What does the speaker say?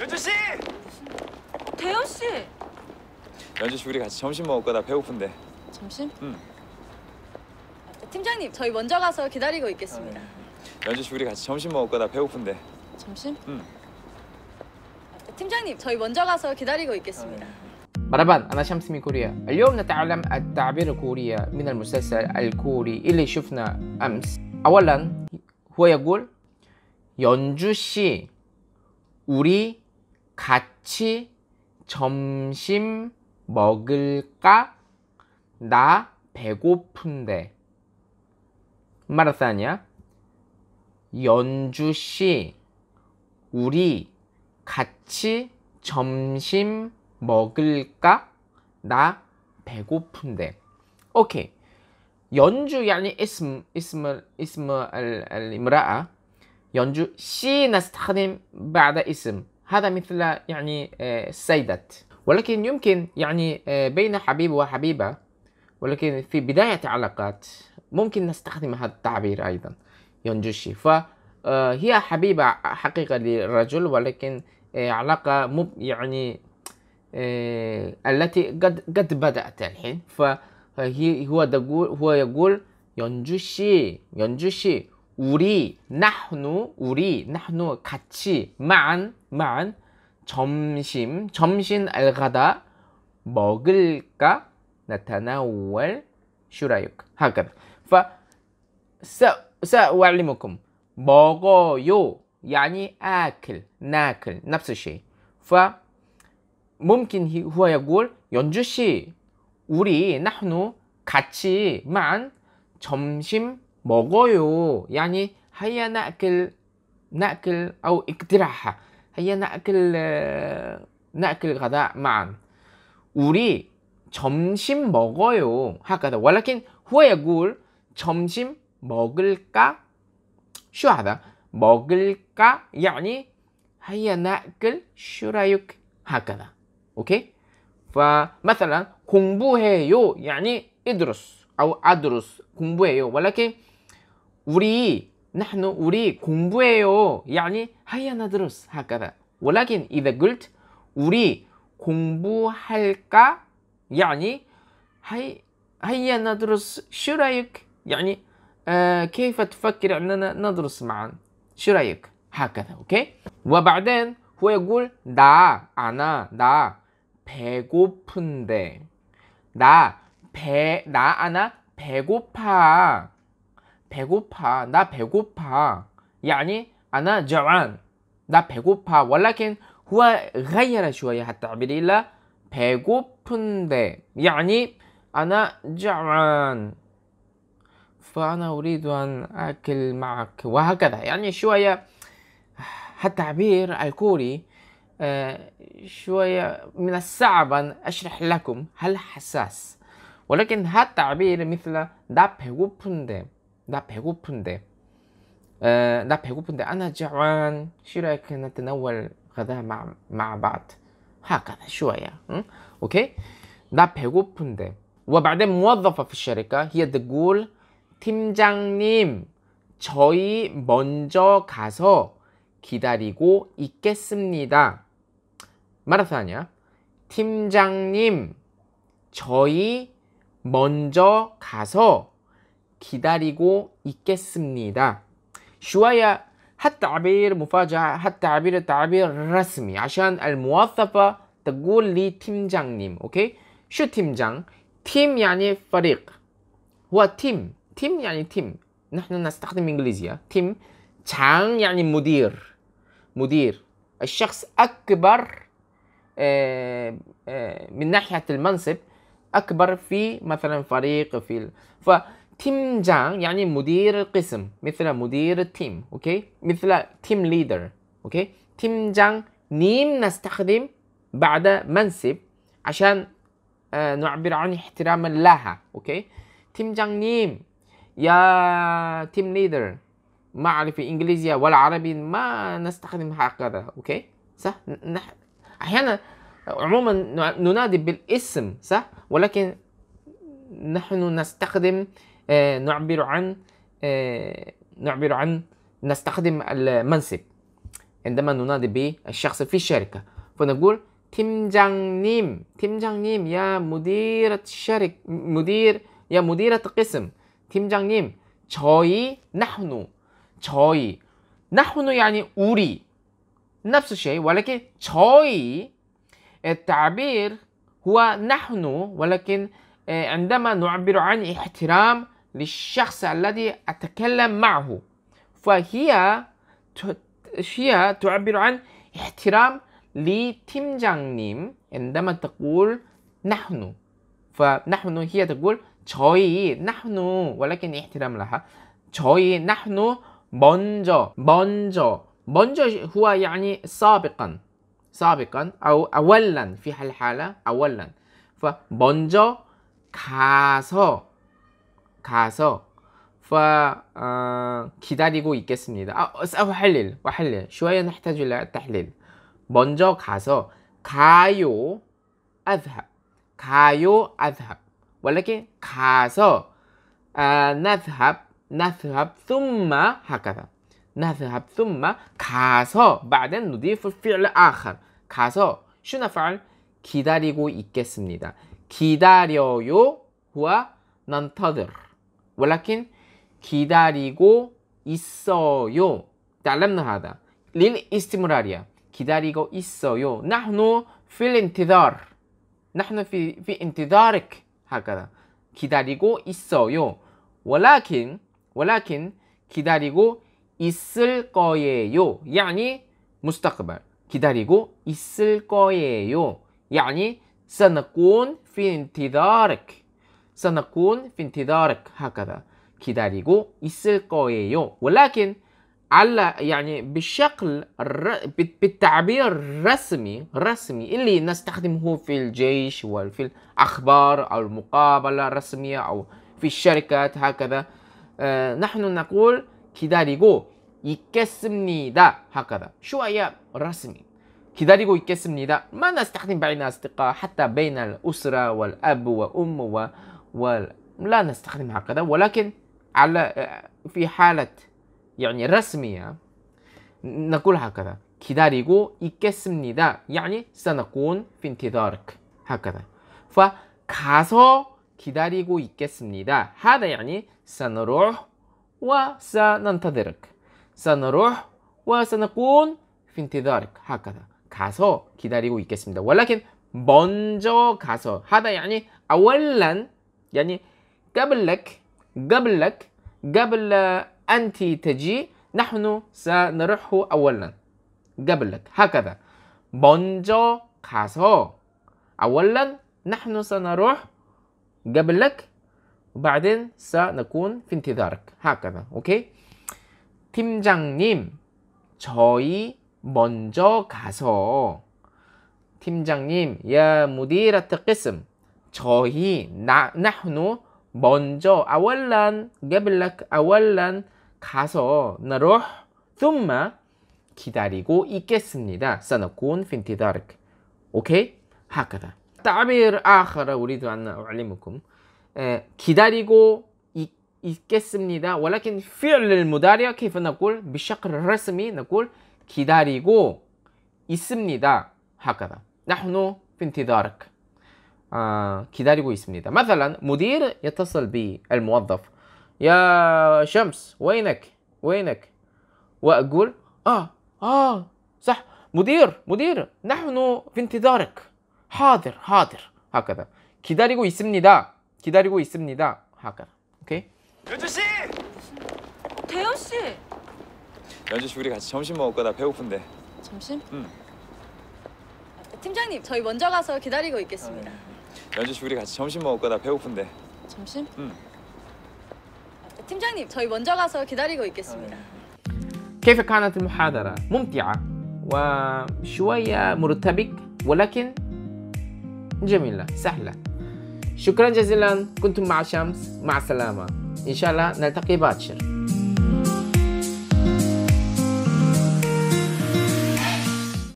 연주 씨! 대현 씨! 연주 씨 우리 같이 점심 먹을까? 나 배고픈데. 점심? 응. 아, 팀장님 저희 먼저 가서 기다리고 있겠습니다. 아, 연주 씨 우리 같이 점심 먹을까? 나 배고픈데. 점심? 응. 아, 팀장님 저희 먼저 가서 기다리고 있겠습니다. 아, مرحبا انا شمس من كوريا اليوم نتعلم التعبير الكوري من المسلسل الكوري اللي شفنا امس اولا هو يقول 연주 씨 우리 같이 점심 먹을까? 나 배고픈데. 그 말았어 아니야? 연주 씨, 우리 같이 점심 먹을까? 나 배고픈데. 오케이. 연주 يعني اسم اسم اسم المرأة 연주 씨 نستخدم بعد اسم هذا مثل يعني السيدات آه، ولكن يمكن يعني آه، بين حبيب وحبيبة ولكن في بداية علاقات ممكن نستخدم هذا التعبير أيضا ينجشي فهي آه، حبيبة حقيقة للرجل ولكن علاقة مب يعني التي قد قد بدأت الحين فهي هو يقول هو يقول 연주씨, 연주씨, 우리, نحن 우리, نحن 같이, معا معا 점심, 점심 الغداء 먹을까 نتناول شو رأيك هكذا ف سأعلمكم 먹어요 يعني آكل ناكل نفس الشيء ف ممكن هو يقول 연주 씨 우리 نحن 같이 معا 점심 먹어요 يعني هيا نأكل نأكل أو اقتراح هيا نأكل نأكل الغداء معا 우리 점심 먹어요 هكذا ولكن هو يقول 점심 먹을까 شو هذا 먹을까 يعني هيا نأكل شو رأيك هكذا أوكي فمثلا 공부해요 يعني ادرس أو أدرس 공부해요 ولكن 우리 نحن 우리 공부해요. يعني هيا ندرس هكذا. ولكن إذا قلت 우리 공부할까? يعني هي هيا ندرس شو رأيك؟ يعني آه كيف تفكر أننا ندرس معا؟ شو رأيك؟ هكذا أوكي؟ وبعدين هو يقول 나 أنا 나 배고픈데 나 배나 أنا 배고파 배고파 나 배고파 يعني أنا جوعان 나 배고파 ولكن هو غير شوية التعبير إلى 배고픈데 يعني أنا جوعان فأنا أريد أن أكل معك وهكذا يعني شوية التعبير الكوري شوية من الصعب أن أشرح لكم هل حساس ولكن هالتعبير مثل 나 배고픈데 나 배고픈데 에, 나 배고픈데 أنا جوعان شو رأيك نتناول غدا مع مع بعض هكذا شوية م? أوكي 나 배고픈데 وبعدين موظفة في الشركة هي تقول 팀장님 저희 먼저 가서 기다리고 있겠습니다. 마라타냐? 팀장님, 저희 먼저 가서 기다리고 있겠습니다. شوية هالتعبير مفاجأة هالتعبير تعبير رسمي عشان الموظفة تقول لي 팀장님 أوكي شو 팀장 팀 يعني فريق هو 팀팀 يعني 팀 نحن نستخدم إنجليزية 팀장 يعني مدير مدير الشخص أكبر من ناحية المنصب أكبر في مثلا فريق في ف 팀장 يعني مدير القسم مثل مدير التيم اوكي مثل تيم ليدر اوكي 팀장 نيم نستخدم بعد منصب عشان نعبر عن احترام لها اوكي نيم يا تيم ليدر ما أعرف انجليزي ولا عربي ما نستخدم هكذا أوكي صح نح... أحيانا عموما ننادي بالاسم صح ولكن نحن نستخدم آه، نعبر عن آه، نعبر عن نستخدم المنصب عندما ننادي بالشخص في الشركة فنقول 팀장님 팀장님 يا مدير الشركة مدير يا مديرة قسم 팀장님 저희 نحن 저희 نحن يعني 우리 نفس الشيء ولكن 저희 آه، التعبير هو نحن ولكن عندما نعبر عن احترام للشخص الذي أتكلم معه فهي هي تعبر عن احترام لتيم لتيم장님 عندما تقول نحن فنحن هي تقول 저희 نحن ولكن احترام لها 저희 نحن 먼저 먼저 먼저 هو يعني سابقا سابقا أو أولا في هالحالة أولا فمنجو 가서 가서 파 어, 기다리고 있겠습니다. 아, 할릴, 할릴. شوية نحتاج إلى تحليل. 먼저 가서 가요 أذهب. 가요 أذهب. ولكن 가서 아, نذهب نذهب ثم هكذا. نذهب ثم 가서 بعدين نضيف الفعل آخر. 가서 شو نفعل؟ 기다리고 있겠습니다. 기다려요 هو ننتظر. ولكن 기다리고 있어요. تعلمنا هذا للاستمرارية 기다리고 있어요. نحن في الانتظار نحن في في انتظارك هكذا 기다리고 있어요. ولكن ولكن 기다리고 있을 거예요. يعني مستقبل 기다리고 있을 거예요. يعني سنكون في انتظارك سنكون في انتظارك هكذا كداريغو إسل 거예요 ولكن على يعني بالشكل الر... بالتعبير الرسمي الرسمي اللي نستخدمه في الجيش وفي الأخبار أو المقابلة الرسمية أو في الشركات هكذا آه نحن نقول يكسمني دا هكذا شوية رسمي يكسمني دا ما نستخدم بين أصدقاء حتى بين الأسرة والأب وأم و ولا نستخدم هكذا ولكن على في حالة يعني رسمية نقول هكذا إكسم 있겠습니다. يعني سنكون في انتظارك هكذا ف가서 إكسم 있겠습니다. هذا يعني سنروح وسننتظرك سنروح وسنكون في انتظارك هكذا 가서 기다리고 있겠습니다. ولكن بونجو 가서 هذا يعني أولا يعني قبل لك قبل لك قبل أنت تجي نحن سنروح أولا قبل لك هكذا 먼저 가서 أولا نحن سنروح قبل لك وبعدين سنكون في انتظارك هكذا أوكي 팀장님 저희 먼저 가서 팀장님 야 무디라트 قسم 저희 나 나흐누 먼저 아월란 게블락 아월란 가서 나로 tumma 기다리고 있겠습니다. سنكون في انتظارك. 오케이? هكذا. تعبير آخر أريد أن أعلمكم. 기다리고 있겠습니다. ولكن فعل المضارع كيف نقول بشكل رسمي نقول 기다리고 있습니다. هكذا. نحن في انتظارك. 아, 기다리고 있습니다. مثلا مدير يتصل بي ا ل م و وينك وينك وأقول آه آه صح مدير مدير نحن في انتظارك حاضر حاضر ه ك ذ 기다리고 있습니다. 기다리고 있습니다. 하가. 오케이. 연주 씨. 대현 씨. 연주 씨 우리 같이 점심 먹을까? 나 배고픈데. 점심? 응. 아, 팀장님 저희 먼저 가서 기다리고 있겠습니다. 아, 네. 연주 씨 우리 같이 점심 먹을 거다 배고픈데. 점심? 응. 팀장님 저희 먼저 가서 기다리고 있겠습니다. كيف كانت المحاضرة؟ ممتعة وشوية مرتبك ولكن جميلة سهلة شكرا جزيلا كنتم مع شمس مع السلامة إن شاء الله نلتقي باكر